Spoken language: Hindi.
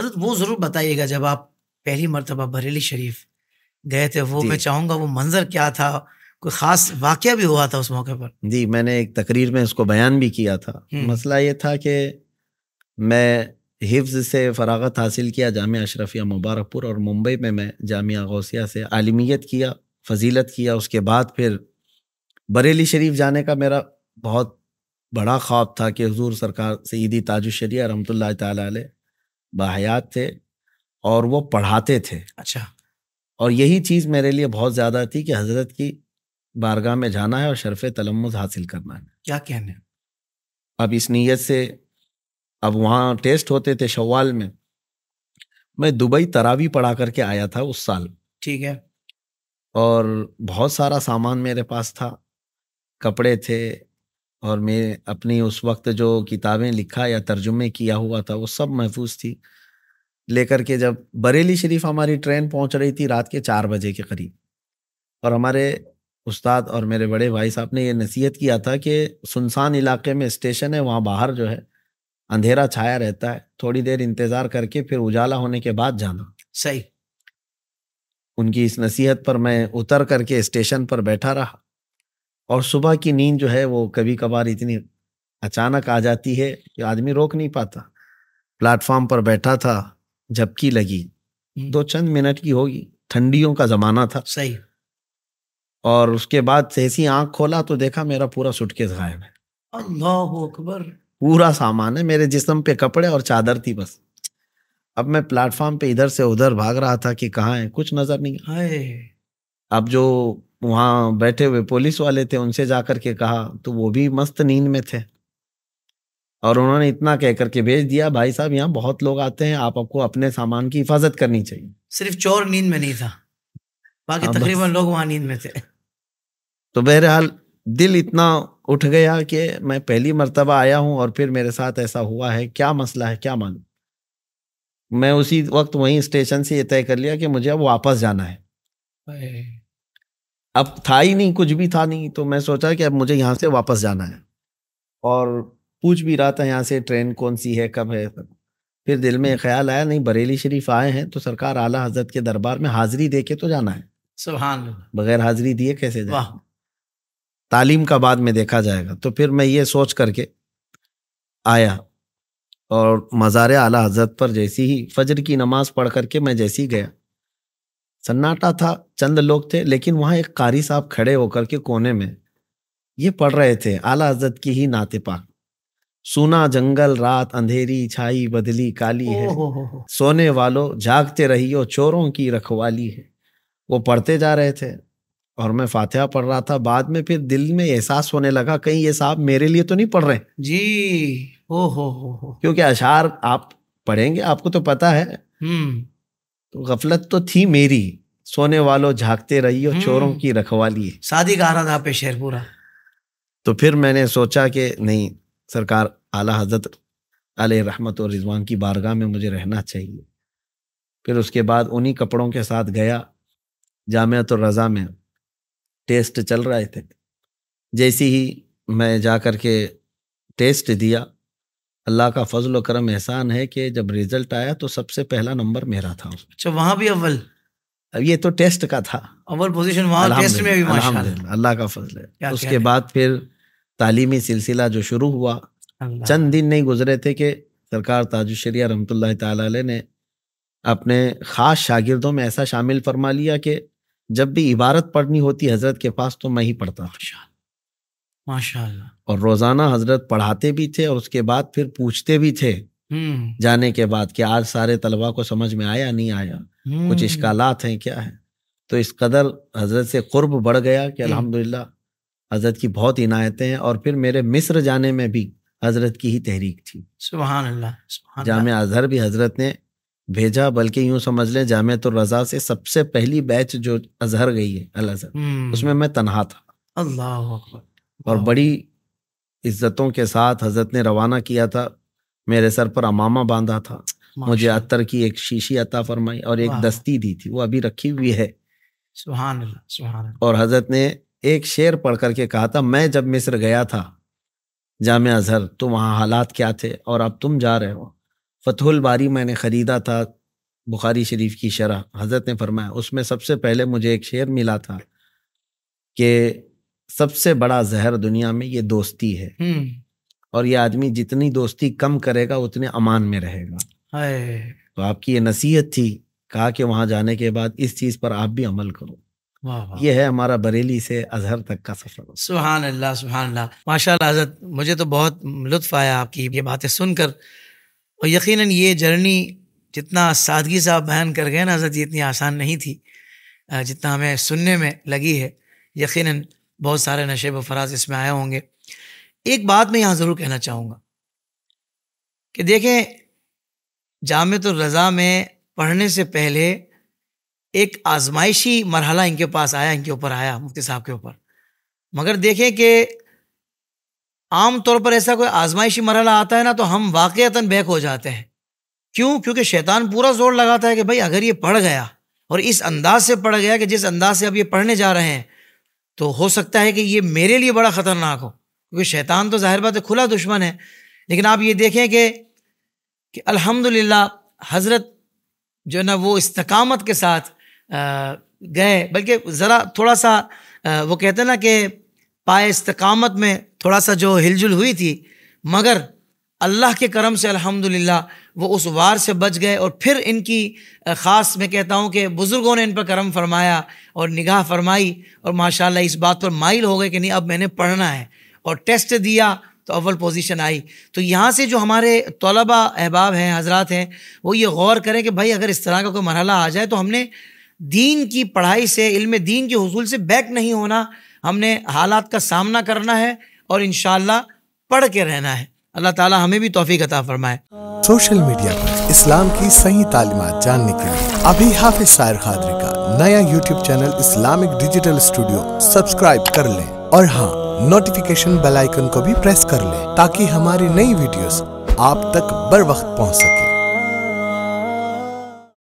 हजरत वो ज़रूर बताइएगा जब आप पहली मरतबा बरेली शरीफ गए थे वो मैं चाहूँगा वो मंजर क्या था कोई ख़ास वाक्य भी हुआ था उस मौके पर जी मैंने एक तकरीर में उसको बयान भी किया था हम्म। मसला ये था कि मैं हिफ्ज़ से फरागत हासिल किया जाम अशरफिया मुबारकपुर और मुंबई में मैं जामिया गौसिया से आलमियत किया फजीलत किया उसके बाद फिर बरेली शरीफ जाने का मेरा बहुत बड़ा ख्वाब था कि हजूर सरकार सईदी ताजुशरिया रमत ला बाहयात थे और वो पढ़ाते थे अच्छा और यही चीज़ मेरे लिए बहुत ज़्यादा थी कि हज़रत की बारगाह में जाना है और शरफ़ तलमुज हासिल करना है क्या कहने अब इस नीयत से अब वहाँ टेस्ट होते थे शवाल में मैं दुबई तरावी पढ़ा करके आया था उस साल ठीक है और बहुत सारा सामान मेरे पास था कपड़े थे और मैं अपनी उस वक्त जो किताबें लिखा या तर्जुमे किया हुआ था वो सब महफूज थी लेकर के जब बरेली शरीफ हमारी ट्रेन पहुंच रही थी रात के चार बजे के करीब और हमारे उस्ताद और मेरे बड़े भाई साहब ने ये नसीहत किया था कि सुनसान इलाके में स्टेशन है वहाँ बाहर जो है अंधेरा छाया रहता है थोड़ी देर इंतज़ार करके फिर उजाला होने के बाद जाना सही उनकी इस नसीहत पर मैं उतर करके स्टेशन पर बैठा रहा और सुबह की नींद जो है वो कभी कभार इतनी अचानक आ जाती है कि आदमी रोक नहीं पाता प्लेटफॉर्म पर बैठा था झपकी लगी दो चंद मिनट की होगी ठंडियों का जमाना था सही और उसके बाद ऐसी आंख खोला तो देखा मेरा पूरा सुटकेस गायब है अल्लाह अकबर पूरा सामान है मेरे जिसम पे कपड़े और चादर थी बस अब मैं प्लेटफॉर्म पे इधर से उधर भाग रहा था कि कहाँ है कुछ नजर नहीं आए अब जो वहाँ बैठे हुए पुलिस वाले थे उनसे जा कर के कहा तो वो भी मस्त नींद में थे और उन्होंने इतना कह करके भेज दिया भाई साहब यहाँ बहुत लोग आते हैं आप आपको अपने सामान की हिफाजत करनी चाहिए सिर्फ चोर नींद में नहीं था बाकी हाँ, तकरीबन लोग वहाँ नींद में थे तो बहरहाल दिल इतना उठ गया कि मैं पहली मरतबा आया हूँ और फिर मेरे साथ ऐसा हुआ है क्या मसला है क्या मालूम मैं उसी वक्त वहीं स्टेशन से ये तय कर लिया कि मुझे अब वापस जाना है अब था ही नहीं कुछ भी था नहीं तो मैं सोचा कि अब मुझे यहाँ से वापस जाना है और पूछ भी रहा था यहाँ से ट्रेन कौन सी है कब है फिर दिल में ख्याल आया नहीं बरेली शरीफ आए हैं तो सरकार आला हजरत के दरबार में हाजिरी दे के तो जाना है सुबह बगैर हाजिरी दिए कैसे जाए तालीम का बाद में देखा जाएगा तो फिर मैं ये सोच करके आया और मज़ार आला हजरत पर जैसी ही फजर की नमाज़ पढ़ करके मैं जैसी गया सन्नाटा था चंद लोग थे लेकिन वहाँ एक कारी साहब खड़े होकर के कोने में ये पढ़ रहे थे आला हजरत की ही नाते पाक सुना जंगल रात अंधेरी छाई बदली काली है सोने वालों जागते रहियो चोरों की रखवाली है वो पढ़ते जा रहे थे और मैं फातिहा पढ़ रहा था बाद में फिर दिल में एहसास होने लगा कहीं ये साहब मेरे लिए तो नहीं पढ़ रहे जी ओ हो हो क्योंकि अशार आप पढ़ेंगे आपको तो पता है हम्म। तो गफलत तो थी मेरी सोने वालों झांकते और चोरों हम्म। की रखवाली शादी का रहा था पे शेर पूरा तो फिर मैंने सोचा कि नहीं सरकार आला हजरत अल रहमत और रिजवान की बारगाह में मुझे रहना चाहिए फिर उसके बाद उन्हीं कपड़ों के साथ गया जामिया तो रज़ा में टेस्ट चल रहे थे जैसे ही मैं जा कर के टेस्ट दिया अल्लाह का फजल करम एहसान है कि जब रिजल्ट आया तो सबसे पहला नंबर मेरा था अच्छा वहाँ भी अव्वल अब ये तो टेस्ट का था अव्वल पोजीशन वहाँ टेस्ट में भी माशाल्लाह अल्लाह का फजल है क्या उसके क्या बाद फिर तालीमी सिलसिला जो शुरू हुआ चंद दिन नहीं गुजरे थे कि सरकार ताजुशरिया रमत ने अपने ख़ास शागिर्दों में ऐसा शामिल फरमा लिया कि जब भी इबारत पढ़नी होती हजरत के पास तो मैं ही पढ़ता था माशाल्लाह और रोजाना हजरत पढ़ाते भी थे और उसके बाद फिर पूछते भी थे हम्म। जाने के बाद कि आज सारे तलबा को समझ में आया नहीं आया कुछ हम्म। इश्कालात हैं क्या है तो इस कदर हजरत से कुर्ब बढ़ गया कि हम्म। अल्हम्दुलिल्लाह हजरत की बहुत इनायतें हैं और फिर मेरे मिस्र जाने में भी हजरत की ही तहरीक थी सुबह अल्लाह जाम अजहर भी हजरत ने भेजा बल्कि यूं समझ लें जाम तो रजा से सबसे पहली बैच जो अजहर गई है अल अजहर उसमें मैं तनहा था अल्लाह और हाँ। बड़ी इज्जतों के साथ हजरत ने रवाना किया था मेरे सर पर अमामा बांधा था मुझे अतर की एक शीशी अता फरमाई और एक दस्ती दी थी वो अभी रखी हुई है सुहान सुहान और हजरत ने एक शेर पढ़ करके कहा था मैं जब मिस्र गया था जाम अजहर तो वहाँ हालात क्या थे और अब तुम जा रहे हो फतहुल बारी मैंने ख़रीदा था बुखारी शरीफ की शरह हज़रत ने फरमाया उसमें सबसे पहले मुझे एक शेर मिला था कि सबसे बड़ा जहर दुनिया में ये दोस्ती है हम्म। और ये आदमी जितनी दोस्ती कम करेगा उतने अमान में रहेगा तो आपकी ये नसीहत थी कहा कि वहां जाने के बाद इस चीज पर आप भी अमल करो ये है हमारा बरेली से अजहर तक का सफर सुहान अल्लाह सुहान अल्लाह माशा हजरत मुझे तो बहुत लुत्फ आया आपकी ये बातें सुनकर और यकीनन ये जर्नी जितना सादगी से आप बयान कर गए ना हजरत ये इतनी आसान नहीं थी जितना हमें सुनने में लगी है यकीनन बहुत सारे नशे व फराज इसमें आए होंगे एक बात मैं यहाँ ज़रूर कहना चाहूँगा कि देखें जामत रज़ा में पढ़ने से पहले एक आजमाइशी मरहला इनके पास आया इनके ऊपर आया मुफ्ती साहब के ऊपर मगर देखें कि आम तौर पर ऐसा कोई आजमाइशी मरहला आता है ना तो हम वाक़ता बैक हो जाते हैं क्यों क्योंकि शैतान पूरा जोर लगाता है कि भाई अगर ये पढ़ गया और इस अंदाज से पढ़ गया कि जिस अंदाज से अब ये पढ़ने जा रहे हैं तो हो सकता है कि ये मेरे लिए बड़ा ख़तरनाक हो क्योंकि शैतान तो ज़ाहिर बात है खुला दुश्मन है लेकिन आप ये देखें कि कि अल्हम्दुलिल्लाह हज़रत जो है ना वो इस्तकामत के साथ गए बल्कि ज़रा थोड़ा सा वो कहते हैं ना कि पाए इस्तकामत में थोड़ा सा जो हिलजुल हुई थी मगर अल्लाह के करम से अल्हम्दुलिल्लाह वो उस वार से बच गए और फिर इनकी ख़ास मैं कहता हूँ कि बुज़ुर्गों ने इन पर करम फरमाया और निगाह फरमाई और माशाल्लाह इस बात पर माइल हो गए कि नहीं अब मैंने पढ़ना है और टेस्ट दिया तो अव्वल पोजीशन आई तो यहाँ से जो हमारे तलबा अहबाब हैं हजरात हैं वो ये गौर करें कि भाई अगर इस तरह का कोई मरहला आ जाए तो हमने दीन की पढ़ाई से इल्म दीन के हसूल से बैक नहीं होना हमने हालात का सामना करना है और इन पढ़ के रहना है अल्लाह ताला हमें भी तोफ़ी अता फ़रमाए सोशल मीडिया पर इस्लाम की सही तालीमत जानने के लिए अभी हाफिज सायर खादरी का नया YouTube channel Islamic digital studio subscribe कर लें और हाँ नोटिफिकेशन बेल आइकन को भी प्रेस कर लें ताकि हमारी नई वीडियोस आप तक बर वक्त पहुँच सके